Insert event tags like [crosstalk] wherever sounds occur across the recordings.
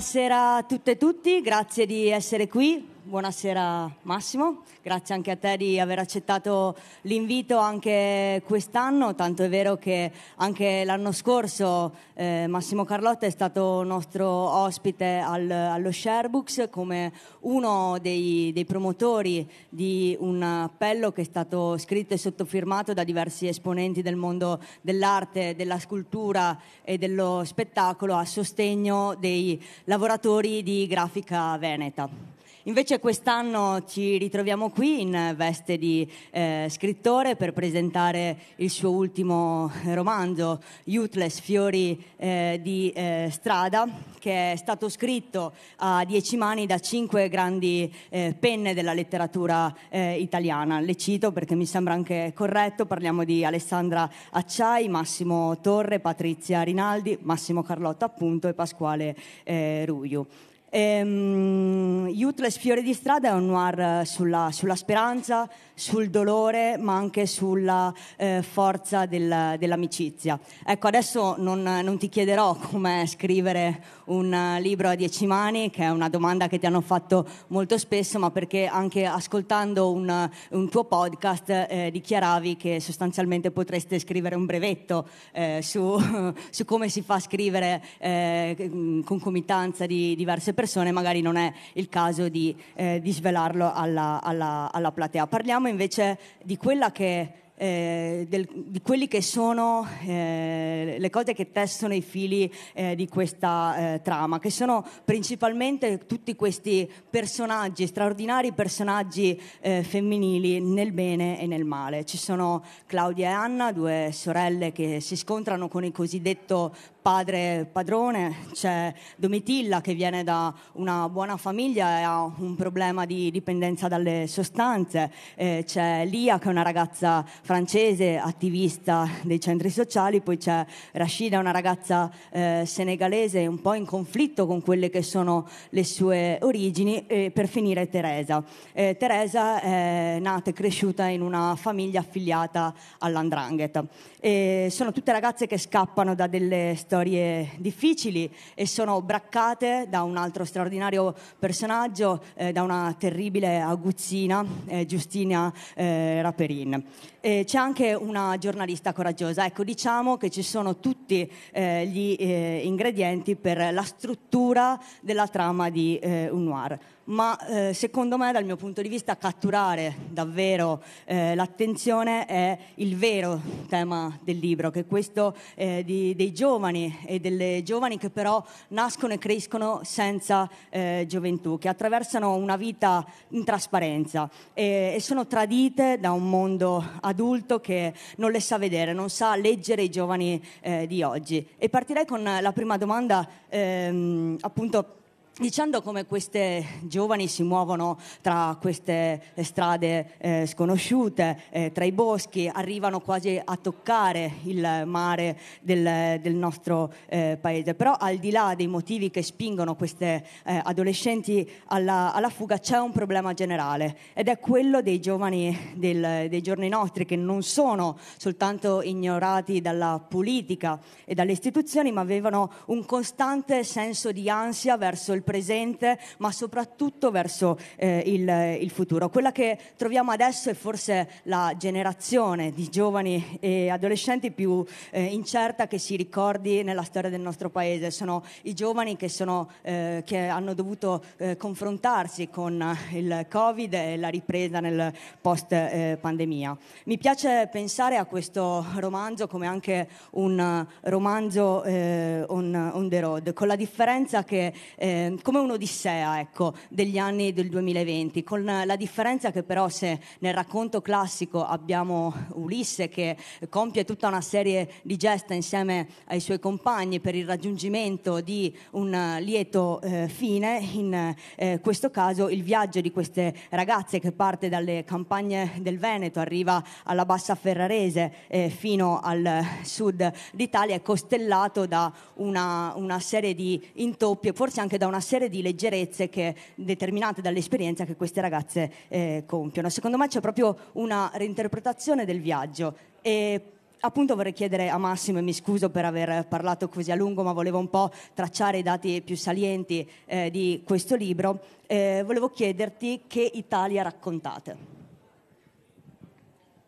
Buonasera a tutte e tutti, grazie di essere qui buonasera Massimo, grazie anche a te di aver accettato l'invito anche quest'anno, tanto è vero che anche l'anno scorso eh, Massimo Carlotta è stato nostro ospite al, allo Sharebooks come uno dei, dei, promotori di un appello che è stato scritto e sottofirmato da diversi esponenti del mondo dell'arte, della scultura e dello spettacolo a sostegno dei lavoratori di grafica veneta. Invece quest'anno ci ritroviamo qui in veste di eh, scrittore per presentare il suo ultimo romanzo, Useless Fiori eh, di eh, Strada, che è stato scritto a dieci mani da cinque grandi eh, penne della letteratura eh, italiana. Le cito perché mi sembra anche corretto, parliamo di Alessandra Acciai, Massimo Torre, Patrizia Rinaldi, Massimo Carlotta appunto e Pasquale eh, Ruiu. Ehm, Youtless Fiore di strada è un noir eh, sulla, sulla speranza, sul dolore, ma anche sulla eh, forza del, dell'amicizia. Ecco, adesso non, non ti chiederò come scrivere un eh, libro a dieci mani, che è una domanda che ti hanno fatto molto spesso, ma perché anche ascoltando un, un tuo podcast eh, dichiaravi che sostanzialmente potreste scrivere un brevetto eh, su, [laughs] su, come si fa a scrivere eh, concomitanza di diverse persone persone magari non è il caso di, eh, di svelarlo alla, alla, alla, platea. Parliamo invece di quella che... Eh, del, di quelli che sono eh, le cose che testano i fili eh, di questa eh, trama, che sono principalmente tutti questi personaggi, straordinari personaggi eh, femminili nel bene e nel male. Ci sono Claudia e Anna, due sorelle che si scontrano con il cosiddetto padre padrone, c'è Domitilla che viene da una buona famiglia e ha un problema di dipendenza dalle sostanze, eh, c'è Lia che è una ragazza francese attivista dei centri sociali, poi c'è Rashida, una ragazza eh, senegalese un po' in conflitto con quelle che sono le sue origini e per finire Teresa. Eh, Teresa è nata e cresciuta in una famiglia affiliata all'andrangheta. E sono tutte ragazze che scappano da delle storie difficili e sono braccate da un altro straordinario personaggio, eh, da una terribile aguzzina, eh, Giustina eh, Raperin. E c'è anche una giornalista coraggiosa. Ecco, diciamo che ci sono tutti eh, gli eh, ingredienti per la struttura della trama di eh, un noir ma eh, secondo me dal mio punto di vista catturare davvero eh, l'attenzione è il vero tema del libro, che è questo eh, di, dei giovani e delle giovani che però nascono e crescono senza eh, gioventù, che attraversano una vita in trasparenza e, e sono tradite da un mondo adulto che non le sa vedere, non sa leggere i giovani eh, di oggi. E partirei con la prima domanda, ehm, appunto dicendo come queste giovani si muovono tra queste eh, strade eh, sconosciute, eh, tra i boschi, arrivano quasi a toccare il mare del, del nostro eh, paese. Però al di là dei motivi che spingono queste eh, adolescenti alla, alla, fuga c'è un problema generale ed è quello dei giovani del, dei giorni nostri che non sono soltanto ignorati dalla politica e dalle istituzioni ma avevano un costante senso di ansia verso il presente, ma soprattutto verso eh, il, il, futuro. Quella che troviamo adesso è forse la generazione di giovani e adolescenti più eh, incerta che si ricordi nella storia del nostro paese. Sono i giovani che, sono, eh, che hanno dovuto eh, confrontarsi con eh, il Covid e la ripresa nel post eh, pandemia. Mi piace pensare a questo romanzo come anche un romanzo on, on the road, con la differenza che eh, come un'odissea ecco, degli anni del 2020, con la differenza che però se nel racconto classico abbiamo Ulisse che compie tutta una serie di gesta insieme ai suoi compagni per il raggiungimento di un eh, lieto eh, fine, in eh, questo caso il viaggio di queste ragazze che parte dalle campagne del Veneto, arriva alla bassa ferrarese eh, fino al sud d'Italia è costellato da una, una serie di intoppi e forse anche da una serie di leggerezze che, determinate dall'esperienza che queste ragazze eh, compiono. Secondo me c'è proprio una reinterpretazione del viaggio e appunto vorrei chiedere a Massimo, e mi scuso per aver parlato così a lungo, ma volevo un po' tracciare i dati più salienti eh, di questo libro, eh, volevo chiederti che Italia raccontate.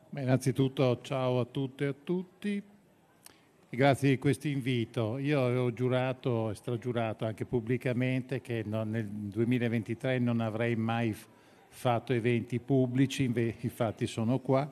Beh, innanzitutto ciao a tutte e a tutti. Grazie di questo invito. Io avevo giurato e stragiurato anche pubblicamente che nel 2023 non avrei mai fatto eventi pubblici, infatti sono qua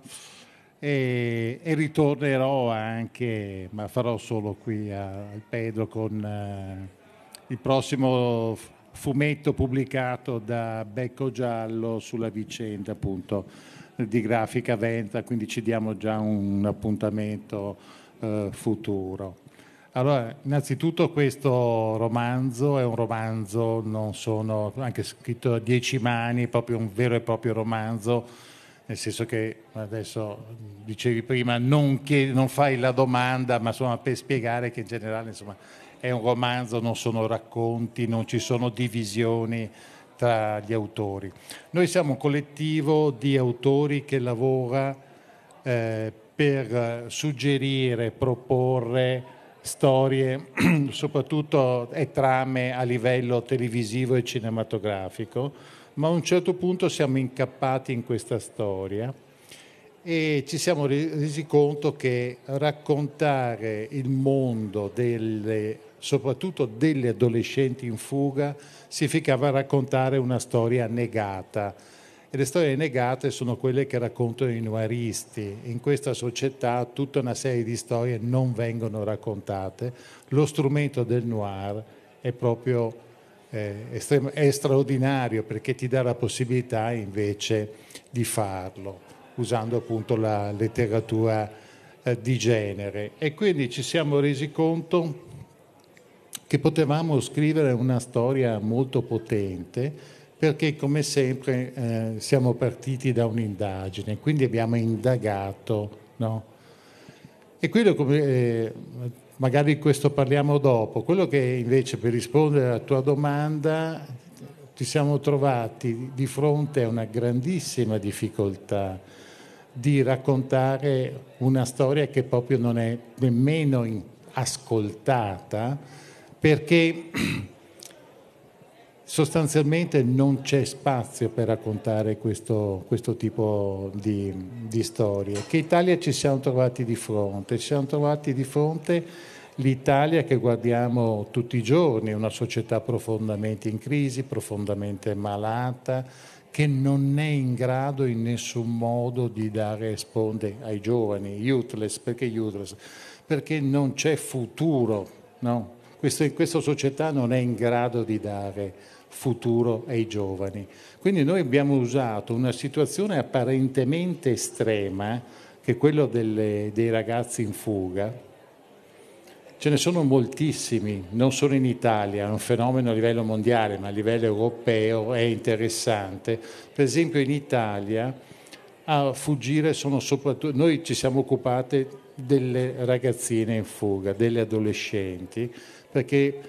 e, e ritornerò anche, ma farò solo qui al Pedro con uh, il prossimo fumetto pubblicato da Becco Giallo sulla vicenda appunto di grafica Venta, quindi ci diamo già un appuntamento eh, futuro. Allora, innanzitutto questo romanzo è un romanzo, non sono, anche scritto a dieci mani, proprio un vero e proprio romanzo, nel senso che adesso dicevi prima non, chiedi, non fai la domanda, ma insomma, per spiegare che in generale insomma, è un romanzo, non sono racconti, non ci sono divisioni tra gli autori. Noi siamo un collettivo di autori che lavora eh, per eh, suggerire, proporre storie, [clears throat] soprattutto e trame a livello televisivo e cinematografico, ma a un certo punto siamo incappati in questa storia e ci siamo resi conto che raccontare il mondo delle, soprattutto delle adolescenti in fuga significava raccontare una storia negata, e le storie negate sono quelle che raccontano i noiristi. In questa società tutta una serie di storie non vengono raccontate. Lo strumento del noir è proprio eh, estrem- è straordinario perché ti dà la possibilità invece di farlo, usando appunto la letteratura eh, di genere. E quindi ci siamo resi conto che potevamo scrivere una storia molto potente perché come sempre eh, siamo partiti da un'indagine, quindi abbiamo indagato. No? E quello, come, eh, magari di questo parliamo dopo, quello che invece per rispondere alla tua domanda ci siamo trovati di fronte a una grandissima difficoltà di raccontare una storia che proprio non è nemmeno ascoltata perché [clears throat] Sostanzialmente non c'è spazio per raccontare questo, questo tipo di, di, storie. Che Italia ci siamo trovati di fronte? Ci siamo trovati di fronte l'Italia che guardiamo tutti i giorni, una società profondamente in crisi, profondamente malata, che non è in grado in nessun modo di dare sponde ai giovani, youthless, perché youthless? Perché non c'è futuro, no? Questo, questa società non è in grado di dare futuro ai giovani. Quindi noi abbiamo usato una situazione apparentemente estrema, che è quella dei ragazzi in fuga. Ce ne sono moltissimi, non solo in Italia, è un fenomeno a livello mondiale, ma a livello europeo è interessante. Per esempio in Italia a fuggire sono soprattutto, noi ci siamo occupate delle ragazzine in fuga, delle adolescenti, perché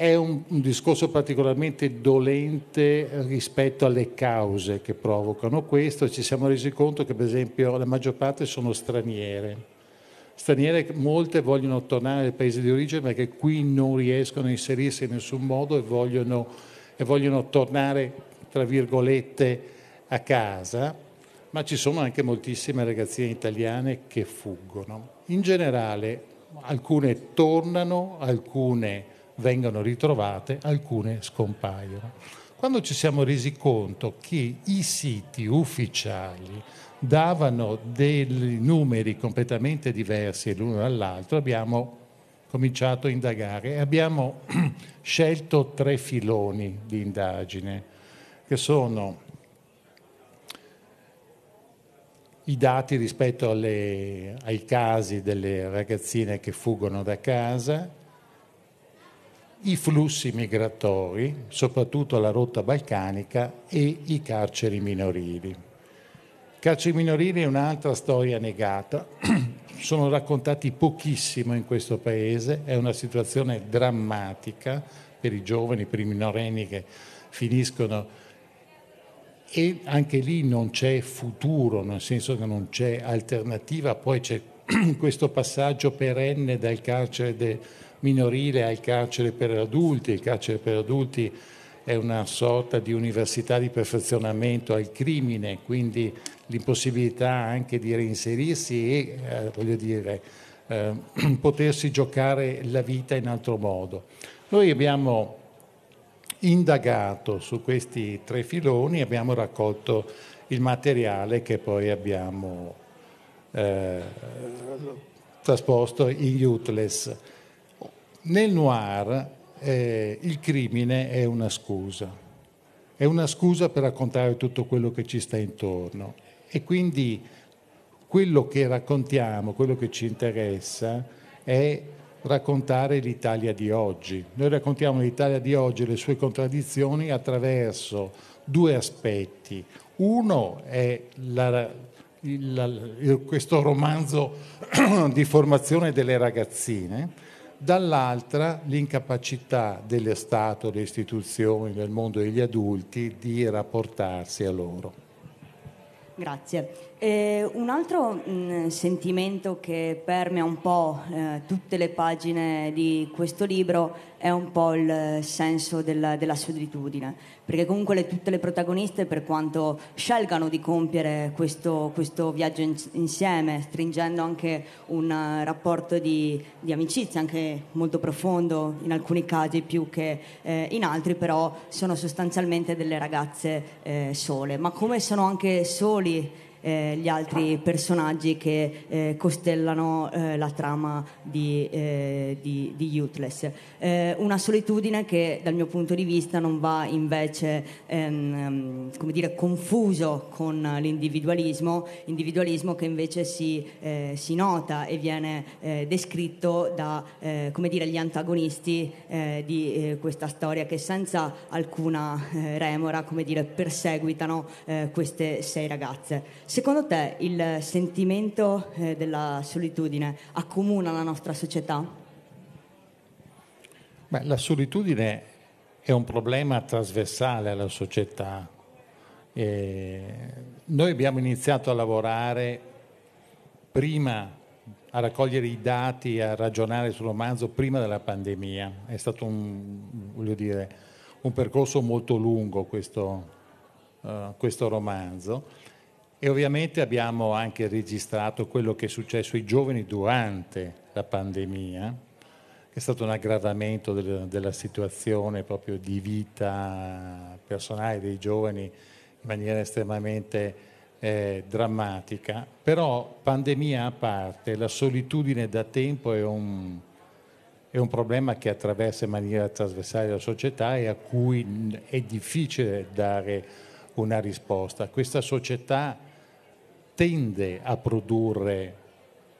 è un, un, discorso particolarmente dolente rispetto alle cause che provocano questo. Ci siamo resi conto che, per esempio, la maggior parte sono straniere. Straniere, molte vogliono tornare al paese di origine perché qui non riescono a inserirsi in nessun modo e vogliono, e vogliono tornare, tra virgolette, a casa. Ma ci sono anche moltissime ragazzine italiane che fuggono. In generale, alcune tornano, alcune vengono ritrovate, alcune scompaiono. Quando ci siamo resi conto che i siti ufficiali davano dei numeri completamente diversi l'uno dall'altro, abbiamo cominciato a indagare e abbiamo [clears throat] scelto tre filoni di indagine, che sono i dati rispetto alle, ai casi delle ragazzine che fuggono da casa, i flussi migratori, soprattutto la rotta balcanica e i carceri minorili. Carceri minorili è un'altra storia negata, [clears throat] sono raccontati pochissimo in questo paese, è una situazione drammatica per i giovani, per i minorenni che finiscono e anche lì non c'è futuro, nel senso che non c'è alternativa, poi c'è [clears throat] questo passaggio perenne dal carcere de, minorile al carcere per adulti, il carcere per adulti è una sorta di università di perfezionamento al crimine, quindi l'impossibilità anche di reinserirsi e, eh, voglio dire, eh, [clears throat] potersi giocare la vita in altro modo. Noi abbiamo indagato su questi tre filoni, abbiamo raccolto il materiale che poi abbiamo eh, trasposto in Uteless. Nel noir eh, il crimine è una scusa, è una scusa per raccontare tutto quello che ci sta intorno e quindi quello che raccontiamo, quello che ci interessa è raccontare l'Italia di oggi. Noi raccontiamo l'Italia di oggi e le sue contraddizioni attraverso due aspetti. Uno è la, il, la, questo romanzo [clears throat] di formazione delle ragazzine, dall'altra l'incapacità delle Stato, delle istituzioni, del mondo degli adulti di rapportarsi a loro. Grazie. E un altro mh, sentimento che permea un po' eh, tutte le pagine di questo libro è un po' il senso della, della solitudine, perché comunque le, tutte le protagoniste, per quanto scelgano di compiere questo, questo viaggio in, insieme, stringendo anche un eh, rapporto di, di, amicizia, anche molto profondo in alcuni casi più che eh, in altri, però sono sostanzialmente delle ragazze eh, sole, ma come sono anche soli eh, gli altri personaggi che eh, costellano eh, la trama di, eh, di, di Useless. Eh, una solitudine che dal mio punto di vista non va invece ehm, ehm come dire, confuso con l'individualismo, individualismo che invece si, eh, si nota e viene descritto da come dire, gli antagonisti di questa storia che senza alcuna remora come dire, perseguitano queste sei ragazze. Secondo te il sentimento eh, della solitudine accomuna la nostra società? Beh, la solitudine è un problema trasversale alla società. E noi abbiamo iniziato a lavorare prima a raccogliere i dati, a ragionare sul romanzo prima della pandemia. È stato un, dire, un percorso molto lungo questo, uh, questo romanzo e ovviamente abbiamo anche registrato quello che è successo ai giovani durante la pandemia, che è stato un aggravamento del, della situazione proprio di vita personale dei giovani in maniera estremamente eh, drammatica. Però pandemia a parte, la solitudine da tempo è un, è un problema che attraversa in maniera trasversale la società e a cui mm, è difficile dare una risposta. Questa società tende a produrre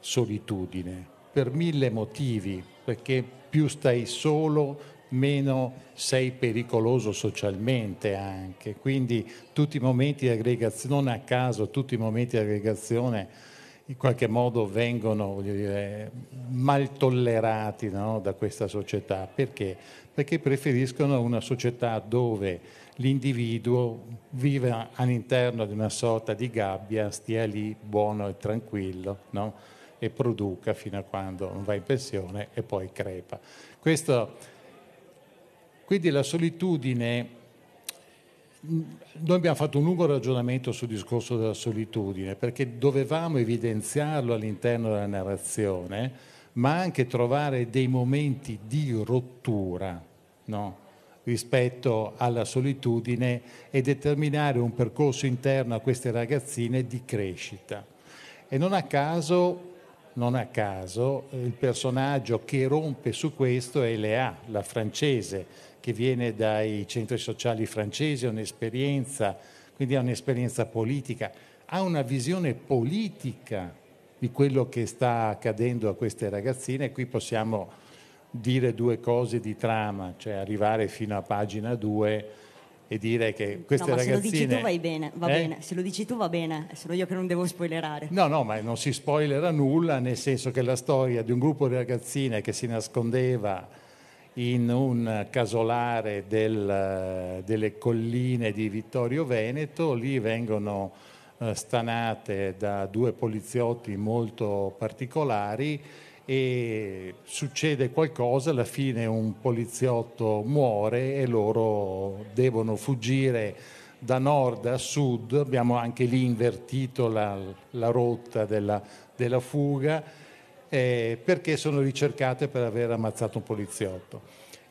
solitudine per mille motivi, perché più stai solo, meno sei pericoloso socialmente anche. Quindi tutti i momenti di aggregazione, non a caso, tutti i momenti di aggregazione in qualche modo vengono dire, mal tollerati no, da questa società. Perché? Perché preferiscono una società dove l'individuo vive all'interno di una sorta di gabbia, stia lì buono e tranquillo no? e produca fino a quando non va in pensione e poi crepa. Questo, quindi la solitudine, mm, noi abbiamo fatto un lungo ragionamento sul discorso della solitudine perché dovevamo evidenziarlo all'interno della narrazione, ma anche trovare dei momenti di rottura. No? rispetto alla solitudine e determinare un percorso interno a queste ragazzine di crescita. E non a caso, non a caso il personaggio che rompe su questo è Lea, la francese, che viene dai centri sociali francesi, ha un'esperienza, quindi ha un'esperienza politica, ha una visione politica di quello che sta accadendo a queste ragazzine e qui possiamo dire due cose di trama, cioè arrivare fino a pagina 2 e dire che queste no, ma ragazzine... se lo dici tu vai bene, va eh? bene, se lo dici tu va bene, sono io che non devo spoilerare. No, no, ma non si spoilera nulla, nel senso che la storia di un gruppo di ragazzine che si nascondeva in un casolare del, delle colline di Vittorio Veneto, lì vengono eh, stanate da due poliziotti molto particolari e succede qualcosa, alla fine un poliziotto muore e loro devono fuggire da nord a sud, abbiamo anche lì invertito la, la rotta della, della fuga eh, perché sono ricercate per aver ammazzato un poliziotto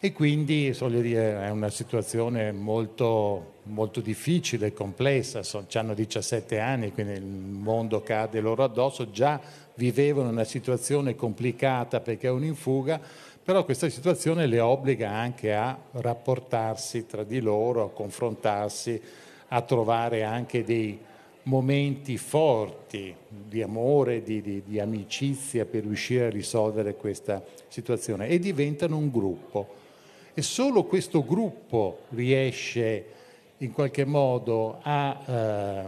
e quindi dire, è una situazione molto, molto difficile, complessa, so, hanno 17 anni, quindi il mondo cade loro addosso, già vivevano una situazione complicata perché è un'infuga, però questa situazione le obbliga anche a rapportarsi tra di loro, a confrontarsi, a trovare anche dei momenti forti di amore, di, di, di amicizia per riuscire a risolvere questa situazione e diventano un gruppo e solo questo gruppo riesce in qualche modo a eh,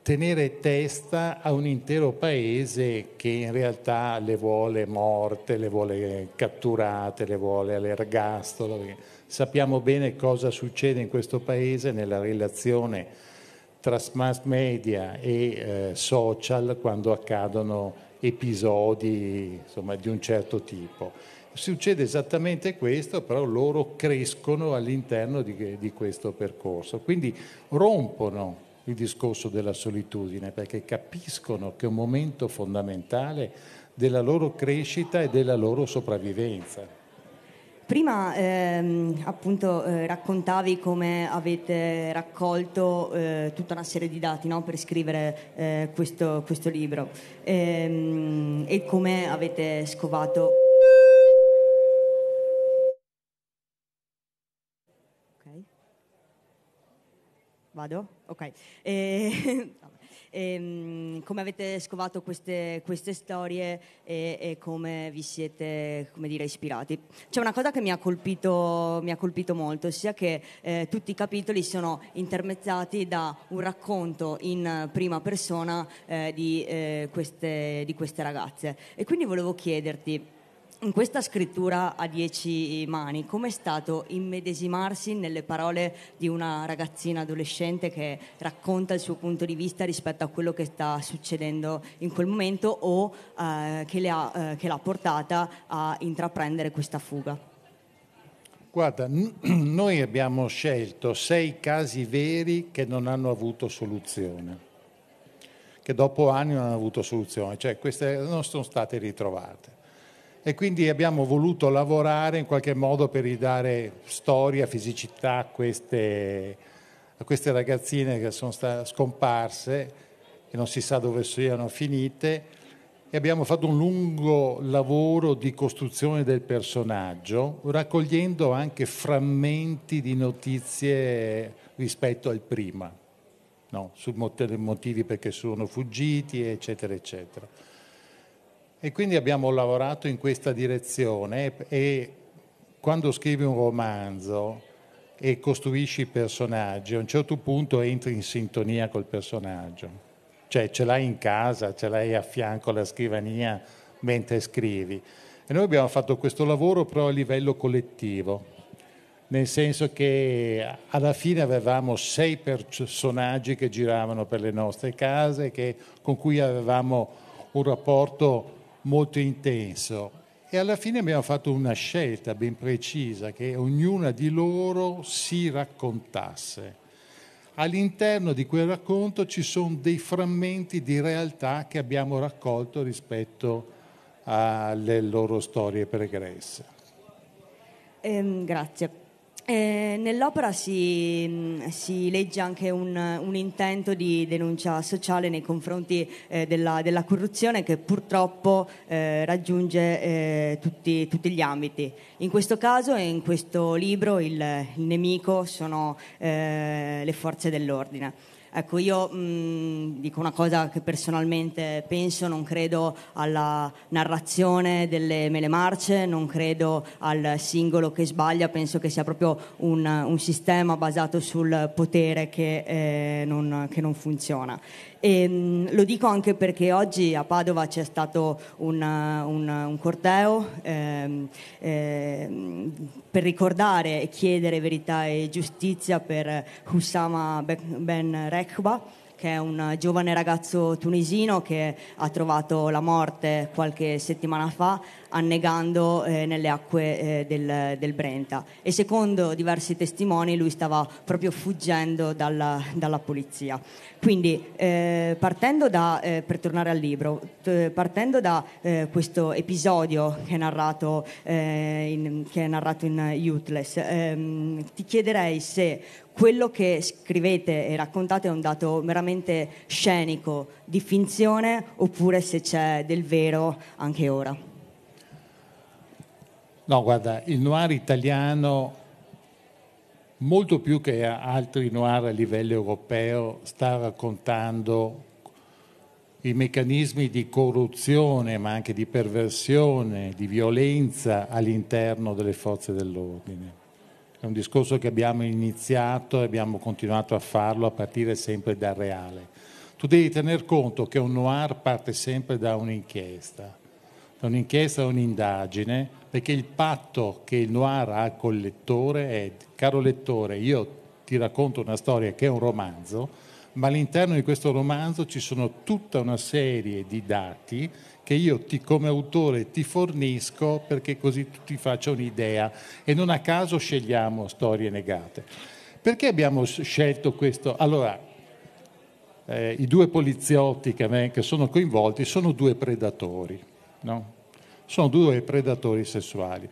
tenere testa a un intero paese che in realtà le vuole morte, le vuole catturate, le vuole all'ergastolo. Sappiamo bene cosa succede in questo paese nella relazione tra mass media e eh, social quando accadono episodi insomma, di un certo tipo succede esattamente questo, però loro crescono all'interno di, di, questo percorso, quindi rompono il discorso della solitudine perché capiscono che è un momento fondamentale della loro crescita e della loro sopravvivenza. Prima ehm, appunto eh, raccontavi come avete raccolto eh, tutta una serie di dati no, per scrivere eh, questo, questo, libro ehm, e come avete scovato Vado? Ok. E, eh, [laughs] e, ehm, come avete scovato queste, queste storie e, e, come vi siete come dire, ispirati? C'è una cosa che mi ha colpito, mi ha colpito molto, ossia che eh, tutti i capitoli sono intermezzati da un racconto in prima persona eh, di, eh, queste, di queste ragazze. E quindi volevo chiederti in questa scrittura a dieci mani, com'è stato immedesimarsi nelle parole di una ragazzina adolescente che racconta il suo punto di vista rispetto a quello che sta succedendo in quel momento o eh, che, ha, eh, che, l'ha portata a intraprendere questa fuga? Guarda, n- [clears throat] noi abbiamo scelto sei casi veri che non hanno avuto soluzione, che dopo anni non hanno avuto soluzione, cioè queste non sono state ritrovate e quindi abbiamo voluto lavorare in qualche modo per ridare storia, fisicità a queste, a queste ragazzine che sono scomparse e non si sa dove siano finite e abbiamo fatto un lungo lavoro di costruzione del personaggio, raccogliendo anche frammenti di notizie rispetto al prima, no? su motivi perché sono fuggiti, eccetera, eccetera. E quindi abbiamo lavorato in questa direzione e quando scrivi un romanzo e costruisci i personaggi, a un certo punto entri in sintonia col personaggio. Cioè ce l'hai in casa, ce l'hai a fianco alla scrivania mentre scrivi. E noi abbiamo fatto questo lavoro però a livello collettivo, nel senso che alla fine avevamo sei personaggi che giravano per le nostre case, che, con cui avevamo un rapporto molto intenso. E alla fine abbiamo fatto una scelta ben precisa, che ognuna di loro si raccontasse. All'interno di quel racconto ci sono dei frammenti di realtà che abbiamo raccolto rispetto alle loro storie pregresse. Eh, grazie. Eh, nell'opera si, si, legge anche un, un, intento di denuncia sociale nei confronti eh, della, della, corruzione che purtroppo eh, raggiunge eh, tutti, tutti, gli ambiti. In questo caso e in questo libro il, il nemico sono eh, le forze dell'ordine. Ecco, io mh, dico una cosa che personalmente penso, non credo alla narrazione delle mele marce, non credo al singolo che sbaglia, penso che sia proprio un, un sistema basato sul potere che, eh, non, che non funziona. E, ehm, lo dico anche perché oggi a Padova c'è stato una, una, un corteo ehm, ehm, per ricordare e chiedere verità e giustizia per Hussama Ben Rekba che è un giovane ragazzo tunisino che ha trovato la morte qualche settimana fa annegando eh, nelle acque eh, del, del, Brenta e secondo diversi testimoni lui stava proprio fuggendo dalla, dalla polizia. Quindi eh, partendo da, eh, per tornare al libro, t- partendo da eh, questo episodio che è narrato, eh, in, che è narrato in Useless, ehm, ti chiederei se quello che scrivete e raccontate è un dato meramente scenico, di finzione, oppure se c'è del vero anche ora. No, guarda, il noir italiano, molto più che altri noir a livello europeo, sta raccontando i meccanismi di corruzione, ma anche di perversione, di violenza all'interno delle forze dell'ordine. È un discorso che abbiamo iniziato e abbiamo continuato a farlo a partire sempre dal reale. Tu devi tener conto che un noir parte sempre da un'inchiesta da un'inchiesta a un'indagine, perché il patto che il noir ha col lettore è, caro lettore, io ti racconto una storia che è un romanzo, ma all'interno di questo romanzo ci sono tutta una serie di dati che io ti, come autore ti fornisco perché così tu ti faccia un'idea e non a caso scegliamo storie negate. Perché abbiamo scelto questo? Allora, eh, i due poliziotti che, che sono coinvolti sono due predatori No? Sono due predatori sessuali.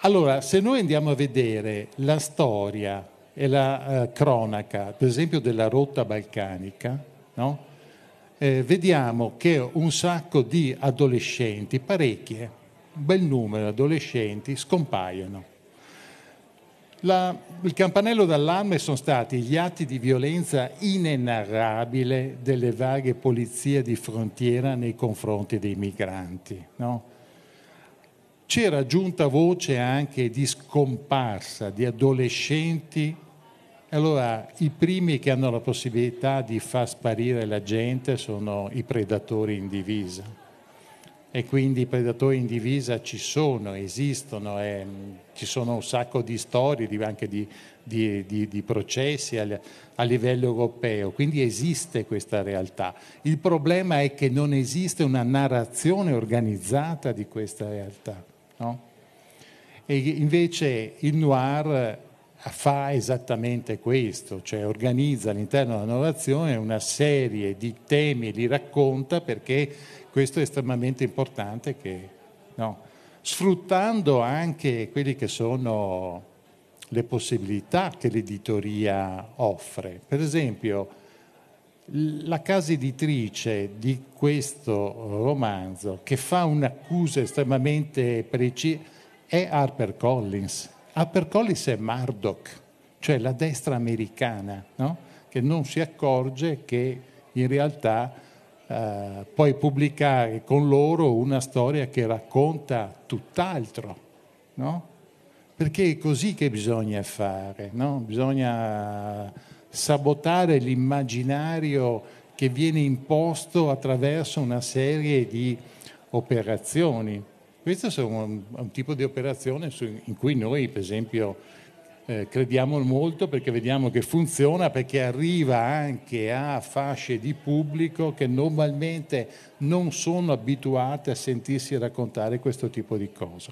Allora, se noi andiamo a vedere la storia e la eh, cronaca, per esempio della rotta balcanica, no? eh, vediamo che un sacco di adolescenti, parecchie, un bel numero di adolescenti, scompaiono. La, il campanello d'allarme sono stati gli atti di violenza inenarrabile delle vaghe polizie di frontiera nei confronti dei migranti. No? C'era giunta voce anche di scomparsa di adolescenti. Allora, i primi che hanno la possibilità di far sparire la gente sono i predatori in divisa e quindi i predatori in divisa ci sono, esistono, e, eh, ci sono un sacco di storie anche di, di, di, di processi a, a, livello europeo, quindi esiste questa realtà. Il problema è che non esiste una narrazione organizzata di questa realtà. No? E invece il noir eh, fa esattamente questo, cioè organizza all'interno della narrazione una serie di temi, li racconta perché questo è estremamente importante che, no? sfruttando anche quelle che sono le possibilità che l'editoria offre. Per esempio, la casa editrice di questo romanzo, che fa un'accusa estremamente precisa, è Harper Collins. Harper Collins è Murdoch, cioè la destra americana, no? che non si accorge che in realtà eh, poi pubblicare con loro una storia che racconta tutt'altro, no? Perché è così che bisogna fare, no? Bisogna sabotare l'immaginario che viene imposto attraverso una serie di operazioni. Questo è un, un tipo di operazione su, in cui noi, per esempio, eh, crediamo molto perché vediamo che funziona, perché arriva anche a fasce di pubblico che normalmente non sono abituate a sentirsi raccontare questo tipo di cose.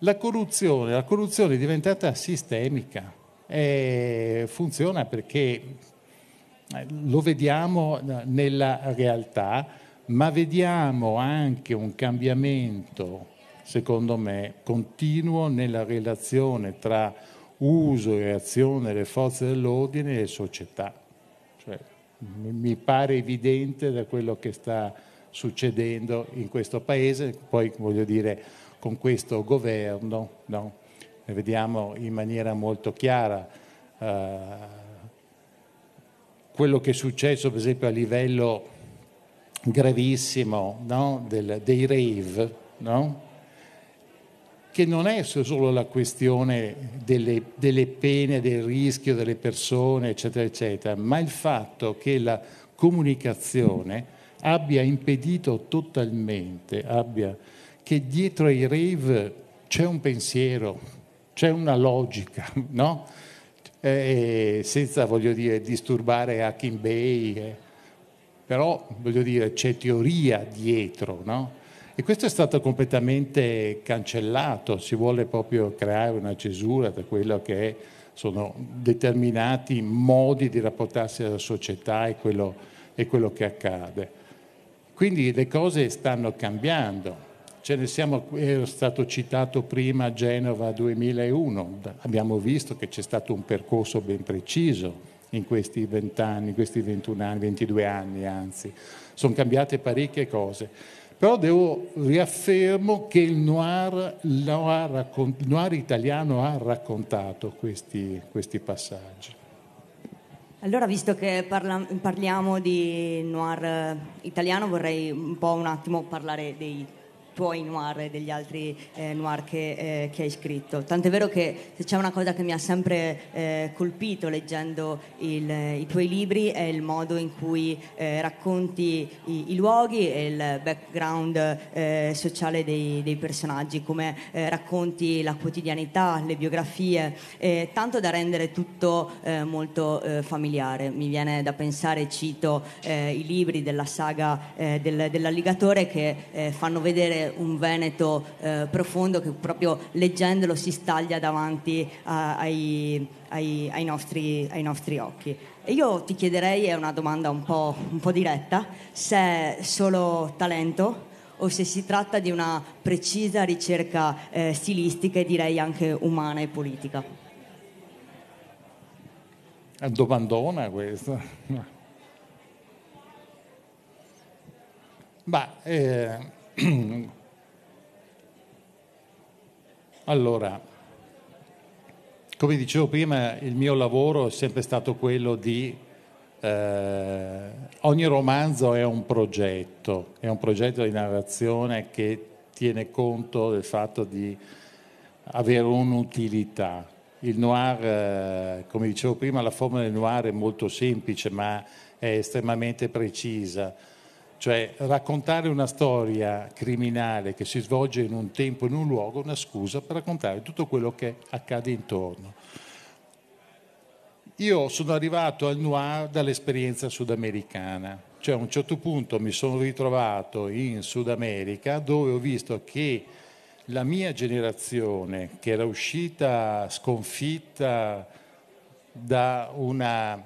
La corruzione, la corruzione è diventata sistemica, eh, funziona perché eh, lo vediamo eh, nella realtà, ma vediamo anche un cambiamento, secondo me, continuo nella relazione tra uso e azione delle forze dell'ordine e società. Cioè, mi pare evidente da quello che sta succedendo in questo Paese, poi voglio dire con questo governo, no? ne vediamo in maniera molto chiara. Eh, quello che è successo per esempio a livello gravissimo no? Del, dei rave, no? che non è solo la questione delle, delle, pene, del rischio delle persone, eccetera, eccetera, ma il fatto che la comunicazione abbia impedito totalmente, abbia, che dietro ai rave c'è un pensiero, c'è una logica, [laughs] no? Eh, senza, voglio dire, disturbare Hacking Bay, eh. però, voglio dire, c'è teoria dietro, no? E questo è stato completamente cancellato, si vuole proprio creare una cesura tra quello che sono determinati modi di rapportarsi alla società e quello, e quello che accade. Quindi le cose stanno cambiando. Siamo, è stato citato prima Genova 2001, abbiamo visto che c'è stato un percorso ben preciso in questi vent'anni, in questi 21 anni, 22 anni anzi. Sono cambiate parecchie cose. Però devo, riaffermo che il noir, il noir, italiano ha raccontato questi, questi passaggi. Allora, visto che parla, parliamo di noir italiano, vorrei un po' un attimo parlare dei tuoi noir e degli altri eh, noir che, eh, che, hai scritto. Tant'è vero che se c'è una cosa che mi ha sempre eh, colpito leggendo il, eh, i tuoi libri è il modo in cui eh, racconti i, i, luoghi e il background eh, sociale dei, dei, personaggi, come racconti la quotidianità, le biografie, tanto da rendere tutto molto familiare. Mi viene da pensare, cito i libri della saga del, dell'alligatore che fanno vedere un Veneto eh, profondo che proprio leggendolo si staglia davanti a, ai, ai, ai, nostri, ai, nostri, occhi. E io ti chiederei, è una domanda un po', un po' diretta, se è solo talento o se si tratta di una precisa ricerca eh, stilistica e direi anche umana e politica. È domandona questa. Ma eh, [clears throat] Allora, come dicevo prima, il mio lavoro è sempre stato quello di... Eh, ogni romanzo è un progetto, è un progetto di narrazione che tiene conto del fatto di avere un'utilità. Il noir, eh, come dicevo prima, la formula del noir è molto semplice ma è estremamente precisa cioè raccontare una storia criminale che si svolge in un tempo, in un luogo, è una scusa per raccontare tutto quello che accade intorno. Io sono arrivato al noir dall'esperienza sudamericana, cioè a un certo punto mi sono ritrovato in Sud America dove ho visto che la mia generazione, che era uscita sconfitta da una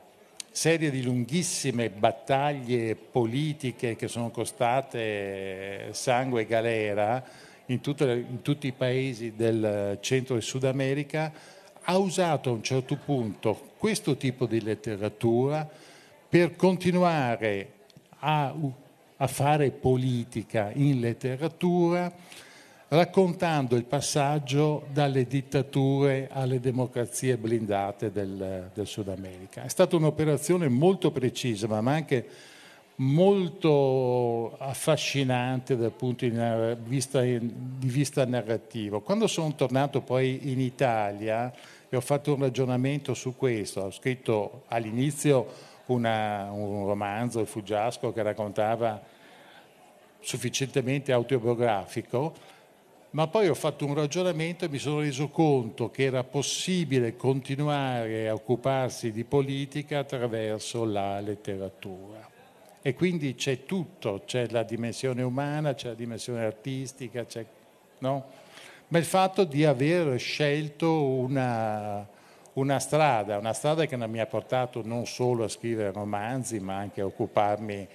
serie di lunghissime battaglie politiche che sono costate eh, sangue e galera in, tutte, in tutti i paesi del eh, centro e sud America, ha usato a un certo punto questo tipo di letteratura per continuare a, a fare politica in letteratura raccontando il passaggio dalle dittature alle democrazie blindate del, del Sud America. È stata un'operazione molto precisa, ma anche molto affascinante dal punto di vista, di vista narrativo. Quando sono tornato poi in Italia e ho fatto un ragionamento su questo, ho scritto all'inizio una, un romanzo, Il Fuggiasco, che raccontava sufficientemente autobiografico, ma poi ho fatto un ragionamento e mi sono reso conto che era possibile continuare a occuparsi di politica attraverso la letteratura. E quindi c'è tutto, c'è la dimensione umana, c'è la dimensione artistica, no? ma il fatto di aver scelto una, una strada, una strada che mi ha portato non solo a scrivere romanzi, ma anche a occuparmi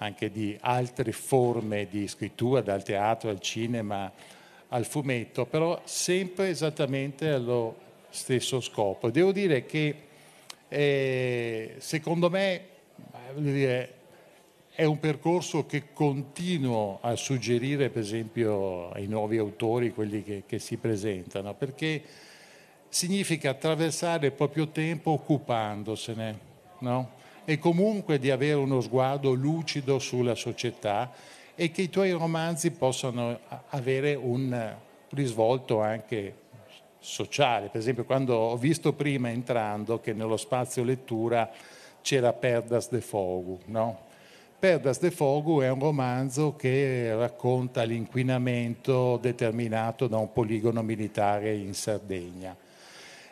anche di altre forme di scrittura, dal teatro al cinema, al fumetto, però sempre esattamente allo stesso scopo. Devo dire che eh, secondo me dire, è un percorso che continuo a suggerire per esempio ai nuovi autori, quelli che, che si presentano, perché significa attraversare il proprio tempo occupandosene no? e comunque di avere uno sguardo lucido sulla società e che i tuoi romanzi possano avere un eh, risvolto anche sociale. Per esempio quando ho visto prima entrando che nello spazio lettura c'era Perdas de Fogu, no? Perdas de Fogu è un romanzo che racconta l'inquinamento determinato da un poligono militare in Sardegna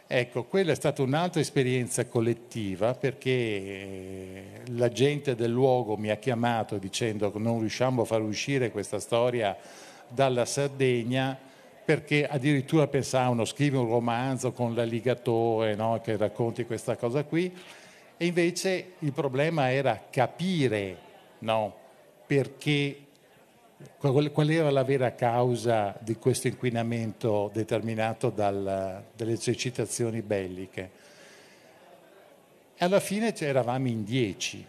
Ecco, quella è stata un'altra esperienza collettiva perché eh, la gente del luogo mi ha chiamato dicendo che non riusciamo a far uscire questa storia dalla Sardegna perché addirittura pensavano scrivi un romanzo con l'alligatore no? che racconti questa cosa qui e invece il problema era capire no? perché Qual era la vera causa di questo inquinamento determinato dal, dalle esercitazioni belliche? alla fine eravamo in dieci,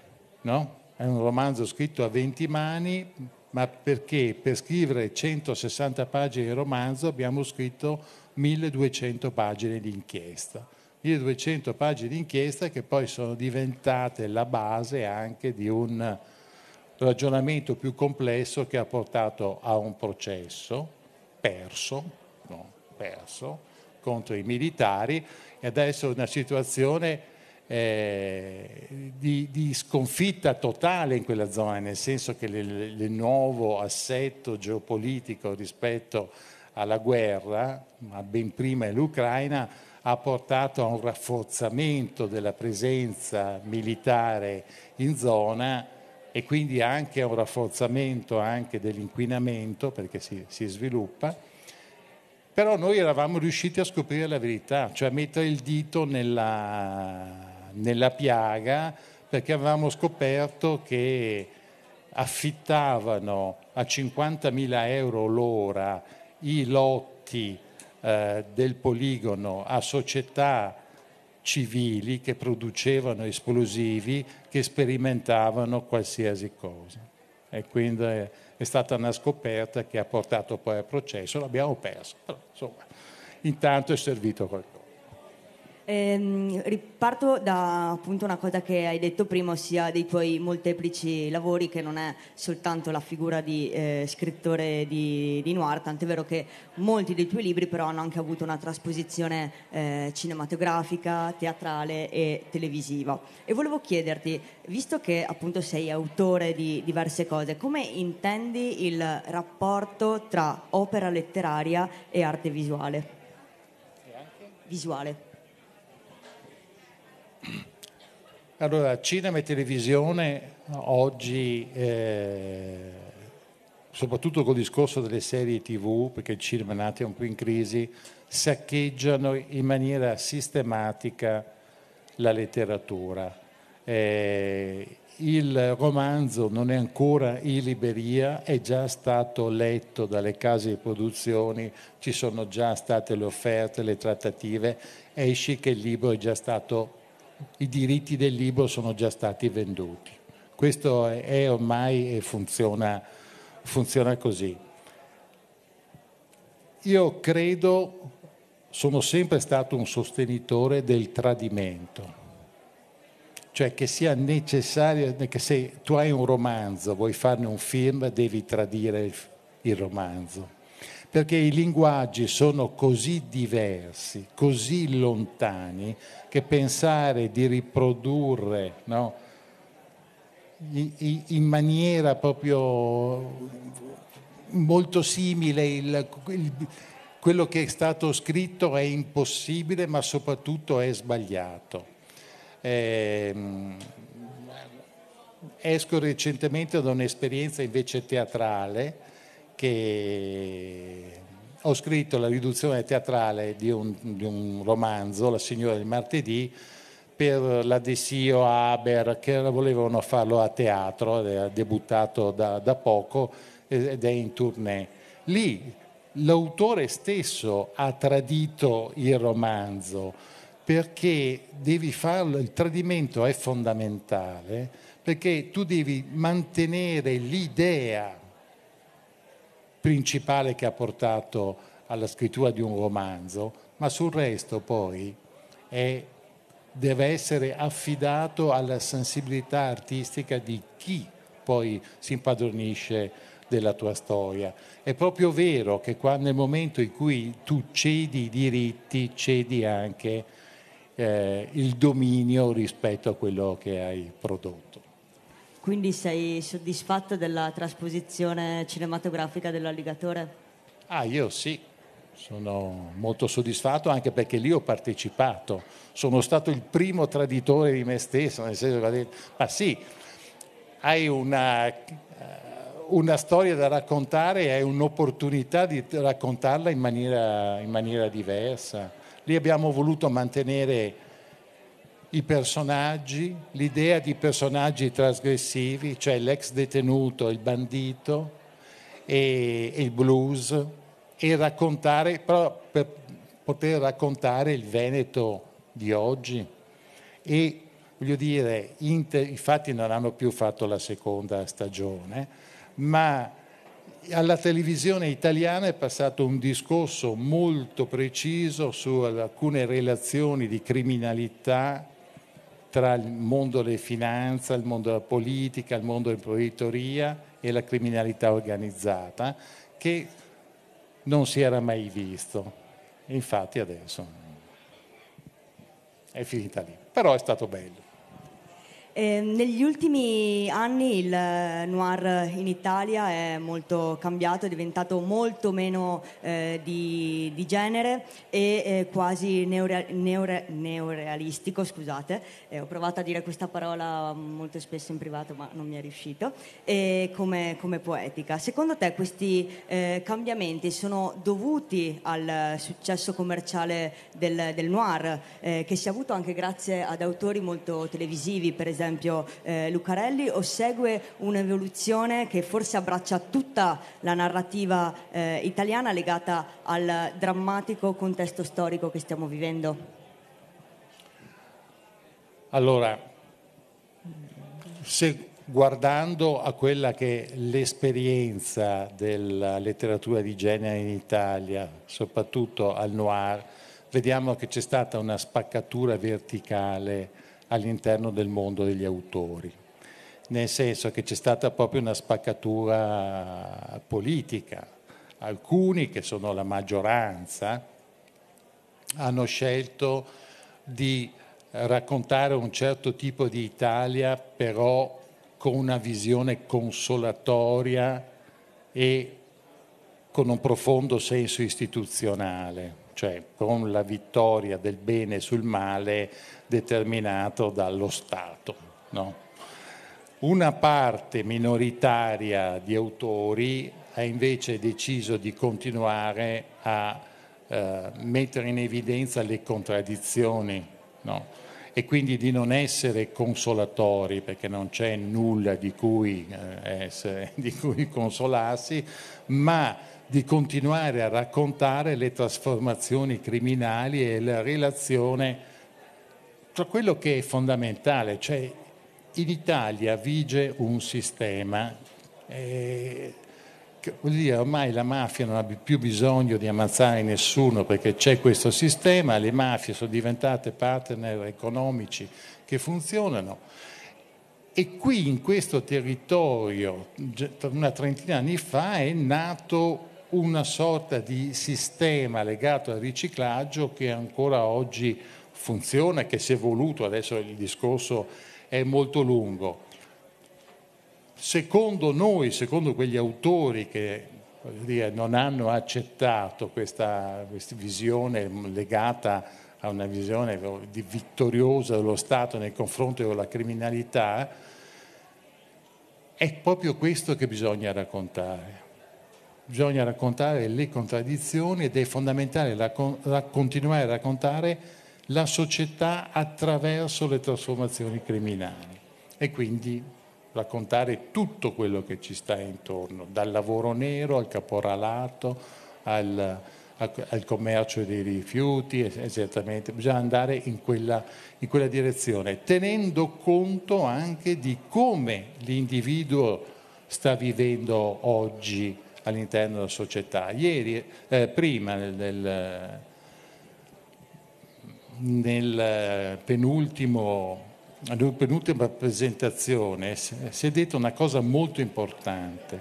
no? È un romanzo scritto a 20 mani, ma perché per scrivere 160 pagine di romanzo abbiamo scritto 1200 pagine di inchiesta. 1200 pagine di inchiesta che poi sono diventate la base anche di un ragionamento più complesso che ha portato a un processo perso, no, perso contro i militari e adesso una situazione eh, di, di, sconfitta totale in quella zona, nel senso che il nuovo assetto geopolitico rispetto alla guerra, ma ben prima è l'Ucraina, ha portato a un rafforzamento della presenza militare in zona e quindi anche a un rafforzamento anche dell'inquinamento perché si, si sviluppa. Però noi eravamo riusciti a scoprire la verità, cioè a mettere il dito nella, nella piaga perché avevamo scoperto che affittavano a 50.000 euro l'ora i lotti eh, del poligono a società civili che producevano esplosivi, che sperimentavano qualsiasi cosa. E quindi è stata una scoperta che ha portato poi al processo, l'abbiamo perso, però insomma, intanto è servito qualcosa. Ehm, riparto da appunto una cosa che hai detto prima, ossia dei tuoi molteplici lavori, che non è soltanto la figura di eh, scrittore di, di noir, tant'è vero che molti dei tuoi libri però hanno anche avuto una trasposizione eh, cinematografica, teatrale e televisiva. E volevo chiederti, visto che appunto sei autore di diverse cose, come intendi il rapporto tra opera letteraria e arte visuale? Visuale. Allora, cinema e televisione oggi, eh, soprattutto col discorso delle serie tv, perché il cinema è nato un po' in crisi, saccheggiano in maniera sistematica la letteratura. Eh, il romanzo non è ancora in Liberia, è già stato letto dalle case di produzione, ci sono già state le offerte, le trattative, esci che il libro è già stato i diritti del libro sono già stati venduti. Questo è ormai e funziona, funziona così. Io credo, sono sempre stato un sostenitore del tradimento cioè che sia necessario che se tu hai un romanzo, vuoi farne un film, devi tradire il romanzo perché i linguaggi sono così diversi, così lontani, che pensare di riprodurre no, in maniera proprio molto simile il, il, quello che è stato scritto è impossibile, ma soprattutto è sbagliato. Eh, esco recentemente da un'esperienza invece teatrale che ho scritto la riduzione teatrale di un, di un romanzo, La signora del martedì, per l'Adesio a Haber che volevano farlo a teatro, ha debuttato da, da, poco ed è in tournée. Lì l'autore stesso ha tradito il romanzo perché devi farlo, il tradimento è fondamentale perché tu devi mantenere l'idea principale che ha portato alla scrittura di un romanzo, ma sul resto poi è, deve essere affidato alla sensibilità artistica di chi poi si impadronisce della tua storia. È proprio vero che qua, nel momento in cui tu cedi i diritti, cedi anche eh, il dominio rispetto a quello che hai prodotto. Quindi sei soddisfatto della trasposizione cinematografica dell'alligatore? Ah, io sì, sono molto soddisfatto anche perché lì ho partecipato, sono stato il primo traditore di me stesso, nel senso che ma sì, hai una, eh, una storia da raccontare e hai un'opportunità di raccontarla in maniera, in maniera diversa. Lì abbiamo voluto mantenere i personaggi, l'idea di personaggi trasgressivi, cioè l'ex detenuto, il bandito e, e il blues, e raccontare, però per poter raccontare il Veneto di oggi. E voglio dire, inter, infatti non hanno più fatto la seconda stagione, ma alla televisione italiana è passato un discorso molto preciso su alcune relazioni di criminalità tra il mondo delle finanze, il mondo della politica, il mondo dell'imprenditoria e la criminalità organizzata che non si era mai visto. Infatti adesso è finita lì, però è stato bello. Ehm, negli ultimi anni il eh, noir in Italia è molto cambiato, è diventato molto meno eh, di, di, genere e eh, quasi neorea, neore, neorealistico, scusate, eh, ho provato a dire questa parola molto spesso in privato ma non mi è riuscito, come, come, poetica. Secondo te questi cambiamenti sono dovuti al successo commerciale del, del noir che si è avuto anche grazie ad autori molto televisivi, per esempio? esempio eh, Lucarelli, o segue un'evoluzione che forse abbraccia tutta la narrativa eh, italiana legata al drammatico contesto storico che stiamo vivendo? Allora, se guardando a quella che è l'esperienza della letteratura di genere in Italia, soprattutto al noir, vediamo che c'è stata una spaccatura verticale all'interno del mondo degli autori, nel senso che c'è stata proprio una spaccatura politica. Alcuni, che sono la maggioranza, hanno scelto di raccontare un certo tipo di Italia, però con una visione consolatoria e con un profondo senso istituzionale cioè con la vittoria del bene sul male determinato dallo Stato. No? Una parte minoritaria di autori ha invece deciso di continuare a eh, mettere in evidenza le contraddizioni. No? e quindi di non essere consolatori perché non c'è nulla di cui, eh, essere, [laughs] di cui consolarsi, ma di continuare a raccontare le trasformazioni criminali e la relazione tra quello che è fondamentale, cioè in Italia vige un sistema eh, Vuol dire ormai la mafia non ha più bisogno di ammazzare nessuno perché c'è questo sistema, le mafie sono diventate partner economici che funzionano. E qui in questo territorio, una trentina di anni fa, è nato una sorta di sistema legato al riciclaggio che ancora oggi funziona, che si è evoluto, adesso il discorso è molto lungo secondo noi, secondo quegli autori che dire, non hanno accettato questa, questa visione legata a una visione di vittoriosa dello Stato nei confronti della criminalità, è proprio questo che bisogna raccontare. Bisogna raccontare le contraddizioni ed è fondamentale raccon- continuare a raccontare la società attraverso le trasformazioni criminali. E quindi raccontare tutto quello che ci sta intorno, dal lavoro nero al caporalato, al, al commercio dei rifiuti, esattamente, bisogna andare in quella, in quella direzione, tenendo conto anche di come l'individuo sta vivendo oggi all'interno della società. Ieri, eh, prima nel, nel penultimo all'ultima presentazione si è detta una cosa molto importante,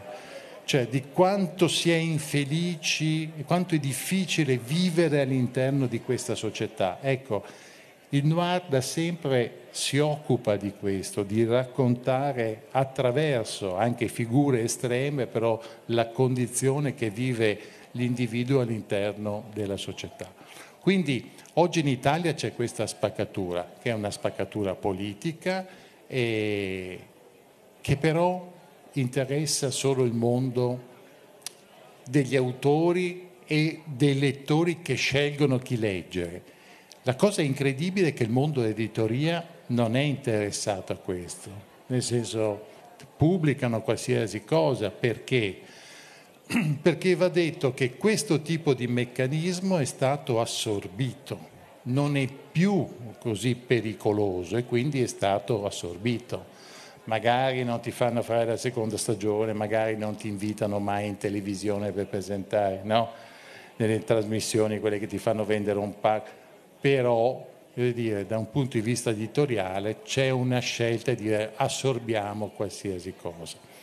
cioè di quanto si è infelici quanto è difficile vivere all'interno di questa società. Ecco, il noir da sempre si occupa di questo, di raccontare attraverso anche figure estreme, però la condizione che vive l'individuo all'interno della società. Quindi oggi in Italia c'è questa spaccatura, che è una spaccatura politica e che però interessa solo il mondo degli autori e dei lettori che scelgono chi leggere. La cosa incredibile è che il mondo dell'editoria non è interessato a questo, nel senso pubblicano qualsiasi cosa perché [clears throat] perché va detto che questo tipo di meccanismo è stato assorbito, non è più così pericoloso e quindi è stato assorbito. Magari non ti fanno fare la seconda stagione, magari non ti invitano mai in televisione per presentare, no? Nelle trasmissioni, quelle che ti fanno vendere un pack, però dire, da un punto di vista editoriale c'è una scelta di dire assorbiamo qualsiasi cosa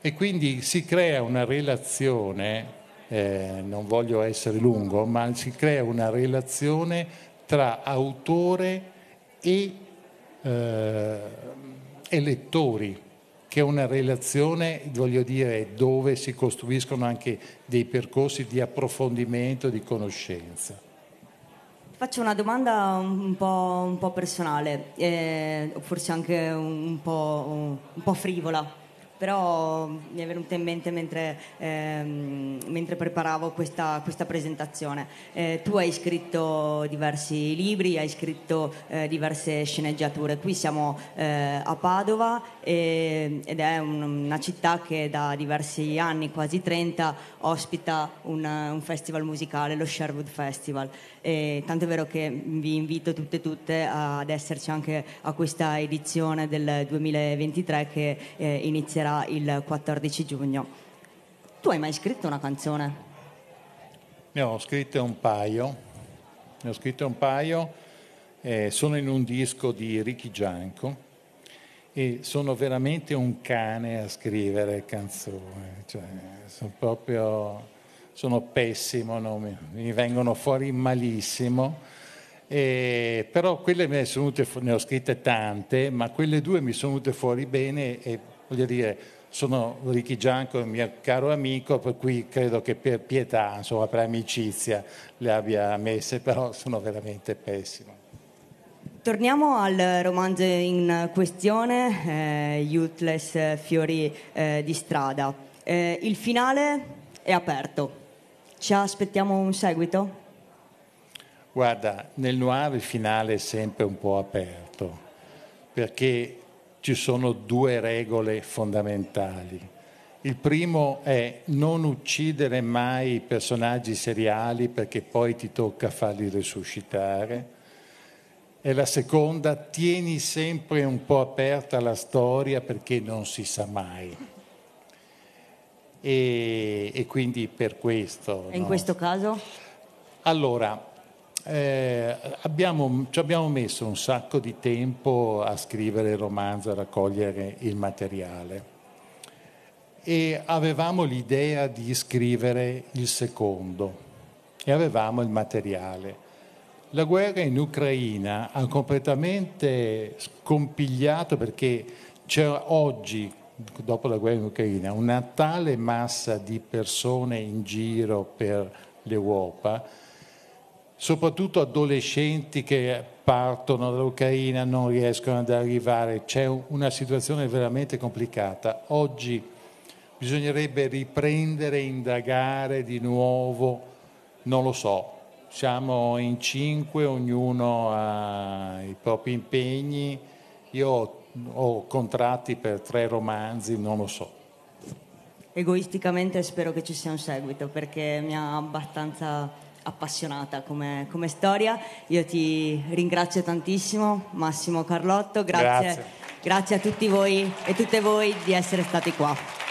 e quindi si crea una relazione, eh, non voglio essere lungo, ma si crea una relazione tra autore e, eh, e lettori che è una relazione, voglio dire, dove si costruiscono anche dei percorsi di approfondimento, di conoscenza. Faccio una domanda un po', un po personale, eh, forse anche un po', un po frivola però mm, mi è venuta in mente mentre, ehm, mentre preparavo questa, questa presentazione. Eh, tu hai scritto diversi libri, hai scritto eh, diverse sceneggiature, qui siamo eh, a Padova ed è una città che da diversi anni, quasi 30, ospita una, un festival musicale, lo Sherwood Festival. E, tanto è vero che vi invito tutte e tutte ad esserci anche a questa edizione del 2023 che eh, inizierà il 14 giugno. Tu hai mai scritto una canzone? Ne ho scritte un paio, ne ho scritte un paio, eh, sono in un disco di Ricky Gianco e sono veramente un cane a scrivere canzoni, cioè, sono proprio sono pessimo, no? mi vengono fuori malissimo. E, però quelle mi sono venute fuori, ne ho scritte tante, ma quelle due mi sono venute fuori bene e voglio dire, sono Ricky Gianco, il mio caro amico, per cui credo che per pietà, insomma per amicizia le abbia messe, però sono veramente pessimo. Torniamo al romanzo in questione, eh, Useless Fiori eh, di strada. Eh, il finale è aperto. Ci aspettiamo un seguito? Guarda, nel noir il finale è sempre un po' aperto, perché ci sono due regole fondamentali. Il primo è non uccidere mai i personaggi seriali perché poi ti tocca farli risuscitare e la seconda, tieni sempre un po' aperta la storia perché non si sa mai. E, e quindi per questo. E in no? questo caso? Allora, eh, abbiamo, ci abbiamo messo un sacco di tempo a scrivere il romanzo, a raccogliere il materiale e avevamo l'idea di scrivere il secondo e avevamo il materiale la guerra in Ucraina ha completamente scompigliato perché c'è oggi, dopo la guerra in Ucraina, una tale massa di persone in giro per l'Europa, soprattutto adolescenti che partono dall'Ucraina, non riescono ad arrivare, c'è una situazione veramente complicata. Oggi bisognerebbe riprendere, indagare di nuovo, non lo so, siamo in cinque, ognuno ha i propri impegni. Io ho, contratti per tre romanzi, non lo so. Egoisticamente spero che ci sia un seguito perché mi ha abbastanza appassionata come, come, storia. Io ti ringrazio tantissimo, Massimo Carlotto, grazie, grazie. grazie a tutti voi e tutte voi di essere stati qua.